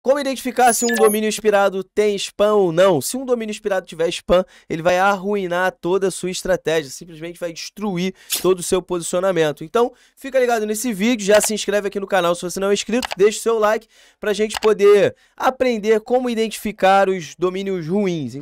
Como identificar se um domínio inspirado tem spam ou não? Se um domínio inspirado tiver spam, ele vai arruinar toda a sua estratégia, simplesmente vai destruir todo o seu posicionamento. Então, fica ligado nesse vídeo, já se inscreve aqui no canal se você não é inscrito, deixa o seu like para a gente poder aprender como identificar os domínios ruins.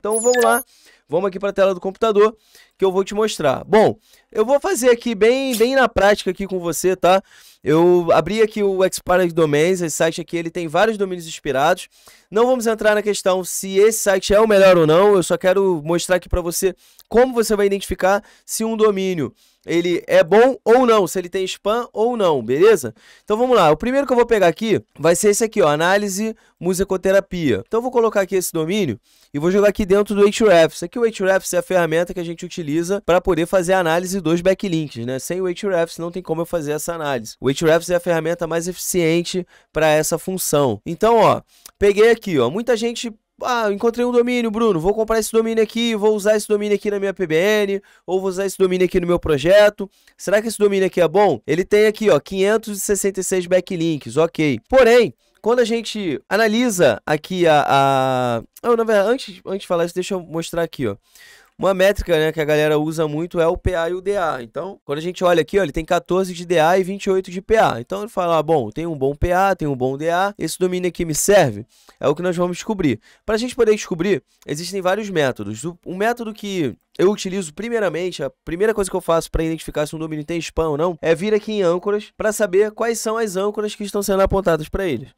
Então, vamos lá, vamos aqui para a tela do computador que eu vou te mostrar. Bom, eu vou fazer aqui bem, bem na prática aqui com você, tá? Eu abri aqui o Expired Domains, esse site aqui ele tem vários domínios inspirados. Não vamos entrar na questão se esse site é o melhor ou não, eu só quero mostrar aqui para você como você vai identificar se um domínio ele é bom ou não, se ele tem spam ou não, beleza? Então vamos lá, o primeiro que eu vou pegar aqui vai ser esse aqui, ó, análise musicoterapia. Então eu vou colocar aqui esse domínio e vou jogar aqui dentro do Ahrefs. Aqui é o Ahrefs é a ferramenta que a gente utiliza utiliza para poder fazer a análise dos backlinks, né? Sem o Ahrefs não tem como eu fazer essa análise. O Ahrefs é a ferramenta mais eficiente para essa função. Então, ó, peguei aqui, ó, muita gente ah, encontrei um domínio, Bruno, vou comprar esse domínio aqui, vou usar esse domínio aqui na minha PBN, ou vou usar esse domínio aqui no meu projeto. Será que esse domínio aqui é bom? Ele tem aqui, ó, 566 backlinks, ok. Porém, quando a gente analisa aqui a... a... Oh, na verdade, antes, antes de falar isso, deixa eu mostrar aqui, ó. Uma métrica né, que a galera usa muito é o PA e o DA. Então, quando a gente olha aqui, ó, ele tem 14 de DA e 28 de PA. Então, ele fala, ah, bom, tem um bom PA, tem um bom DA, esse domínio aqui me serve? É o que nós vamos descobrir. Para a gente poder descobrir, existem vários métodos. O método que eu utilizo primeiramente, a primeira coisa que eu faço para identificar se um domínio tem spam ou não, é vir aqui em âncoras para saber quais são as âncoras que estão sendo apontadas para eles.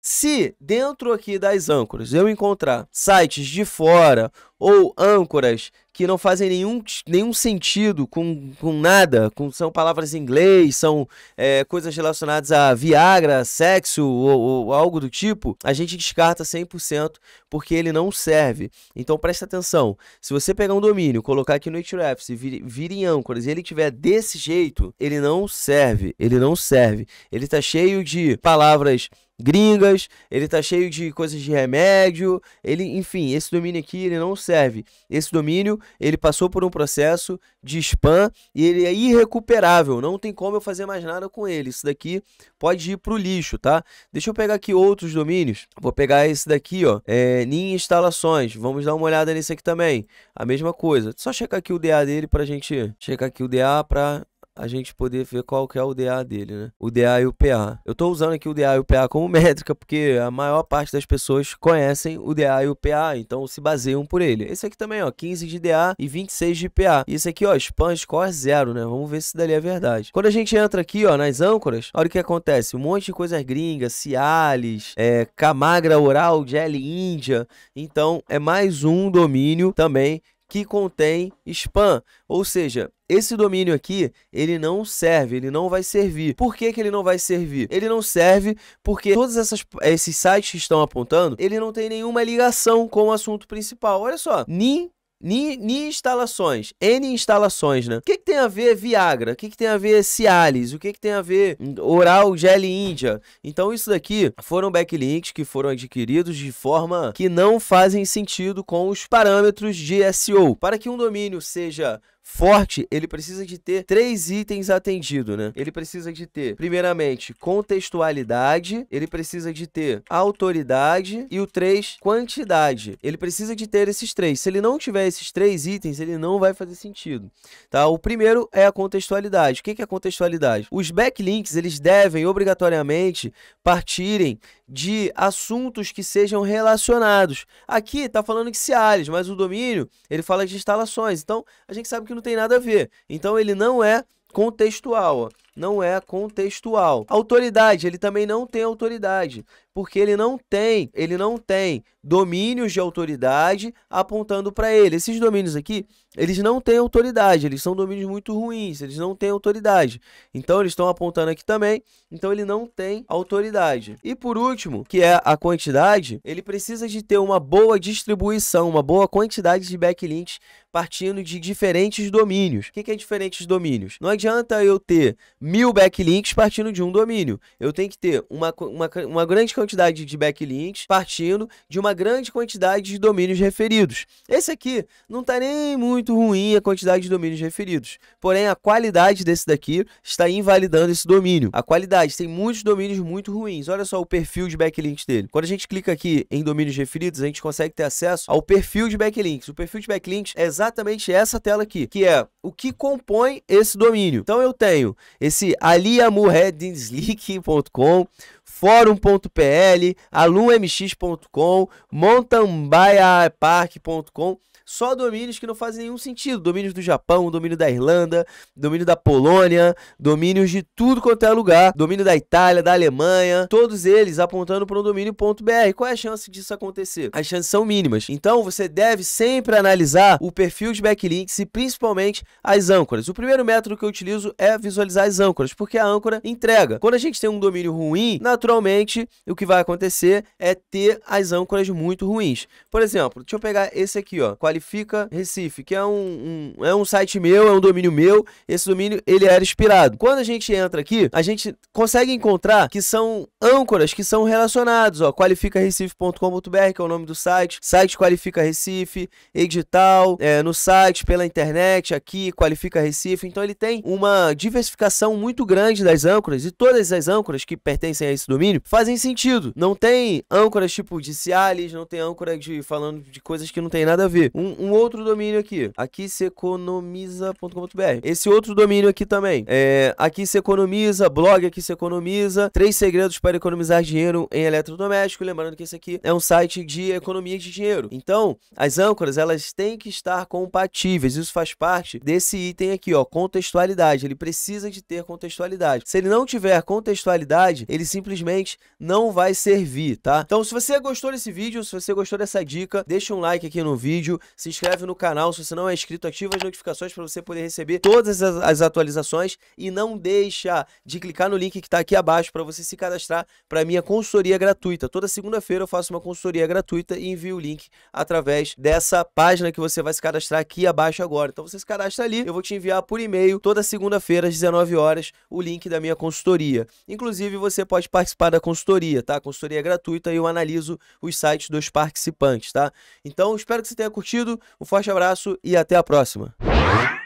Se dentro aqui das âncoras eu encontrar sites de fora ou âncoras que não fazem nenhum, nenhum sentido com, com nada, com, são palavras em inglês, são é, coisas relacionadas a Viagra, sexo ou, ou, algo do tipo, a gente descarta 100% porque ele não serve. Então presta atenção, se você pegar um domínio, colocar aqui no Ahrefs e vir, vir em âncoras e ele tiver desse jeito, ele não serve, ele não serve. Ele está cheio de palavras gringas, ele tá cheio de coisas de remédio, ele, enfim, esse domínio aqui ele não serve. Esse domínio, ele passou por um processo de spam e ele é irrecuperável, não tem como eu fazer mais nada com ele. Isso daqui pode ir pro lixo, tá? Deixa eu pegar aqui outros domínios. Vou pegar esse daqui, ó, é, NIM instalações. Vamos dar uma olhada nesse aqui também. A mesma coisa. Só checar aqui o DA dele pra gente checar aqui o DA para a gente poder ver qual que é o DA dele, né? O DA e o PA. Eu tô usando aqui o DA e o PA como métrica porque a maior parte das pessoas conhecem o DA e o PA, então se baseiam por ele. Esse aqui também, ó, 15 de DA e 26 de PA. E esse aqui, ó, span score zero, né? Vamos ver se dali é verdade. Quando a gente entra aqui, ó, nas âncoras, olha o que acontece. Um monte de coisas gringas, Cialis, é, Camagra Oral, Jelly Índia. Então, é mais um domínio também que contém spam. Ou seja, esse domínio aqui, ele não serve, ele não vai servir. Por que, que ele não vai servir? Ele não serve porque todos essas, esses sites que estão apontando, ele não tem nenhuma ligação com o assunto principal. Olha só, ninguém Ni, ni instalações, N instalações, né? O que, que tem a ver Viagra? O que, que tem a ver Cialis? O que, que tem a ver Oral Gel Índia? Então isso daqui foram backlinks que foram adquiridos de forma que não fazem sentido com os parâmetros de SEO. Para que um domínio seja forte, ele precisa de ter três itens atendidos, né? Ele precisa de ter, primeiramente, contextualidade, ele precisa de ter autoridade e o três, quantidade. Ele precisa de ter esses três. Se ele não tiver esses três itens, ele não vai fazer sentido, tá? O primeiro é a contextualidade. O que é contextualidade? Os backlinks, eles devem obrigatoriamente partirem de assuntos que sejam relacionados. Aqui tá falando de se mas o domínio, ele fala de instalações. Então, a gente sabe que que não tem nada a ver. Então ele não é contextual não é contextual. Autoridade, ele também não tem autoridade, porque ele não tem, ele não tem domínios de autoridade apontando para ele. Esses domínios aqui, eles não têm autoridade, eles são domínios muito ruins, eles não têm autoridade. Então eles estão apontando aqui também, então ele não tem autoridade. E por último, que é a quantidade, ele precisa de ter uma boa distribuição, uma boa quantidade de backlinks partindo de diferentes domínios. O que é diferentes domínios? Não adianta eu ter mil backlinks partindo de um domínio. Eu tenho que ter uma, uma, uma grande quantidade de backlinks partindo de uma grande quantidade de domínios referidos. Esse aqui não está nem muito ruim a quantidade de domínios referidos. Porém, a qualidade desse daqui está invalidando esse domínio. A qualidade, tem muitos domínios muito ruins. Olha só o perfil de backlinks dele. Quando a gente clica aqui em domínios referidos, a gente consegue ter acesso ao perfil de backlinks. O perfil de backlinks é exatamente essa tela aqui, que é o que compõe esse domínio. Então eu tenho esse aliamureddinslink.com, forum.pl, alumx.com, montambaiapark.com, só domínios que não fazem nenhum sentido. Domínios do Japão, domínio da Irlanda, domínio da Polônia, domínios de tudo quanto é lugar, domínio da Itália, da Alemanha, todos eles apontando para um domínio.br. Qual é a chance disso acontecer? As chances são mínimas. Então você deve sempre analisar o perfil de backlinks e principalmente as âncoras. O primeiro método que eu utilizo é visualizar as âncoras, porque a âncora entrega. Quando a gente tem um domínio ruim, na naturalmente, o que vai acontecer é ter as âncoras muito ruins. Por exemplo, deixa eu pegar esse aqui, ó, Qualifica Recife, que é um, um, é um site meu, é um domínio meu, esse domínio, ele era expirado. Quando a gente entra aqui, a gente consegue encontrar que são âncoras que são relacionados, ó, qualificarecife.com.br, que é o nome do site, site Qualifica Recife, edital, é, no site, pela internet, aqui, Qualifica Recife, então ele tem uma diversificação muito grande das âncoras e todas as âncoras que pertencem a esse desse domínio fazem sentido. Não tem âncoras tipo de Cialis, não tem âncora de falando de coisas que não tem nada a ver. Um, um outro domínio aqui, aqui se economiza.com.br. Esse outro domínio aqui também. É, aqui se economiza, blog aqui se economiza, três segredos para economizar dinheiro em eletrodoméstico. Lembrando que esse aqui é um site de economia de dinheiro. Então, as âncoras, elas têm que estar compatíveis. Isso faz parte desse item aqui, ó, contextualidade. Ele precisa de ter contextualidade. Se ele não tiver contextualidade, ele simplesmente simplesmente não vai servir, tá? Então, se você gostou desse vídeo, se você gostou dessa dica, deixa um like aqui no vídeo, se inscreve no canal, se você não é inscrito, ativa as notificações para você poder receber todas as, as, atualizações e não deixa de clicar no link que está aqui abaixo para você se cadastrar para minha consultoria gratuita. Toda segunda-feira eu faço uma consultoria gratuita e envio o link através dessa página que você vai se cadastrar aqui abaixo agora. Então você se cadastra ali, eu vou te enviar por e-mail toda segunda-feira às 19 horas o link da minha consultoria. Inclusive você pode participar participar da consultoria, tá? A consultoria é gratuita e eu analiso os sites dos participantes, tá? Então, espero que você tenha curtido. Um forte abraço e até a próxima.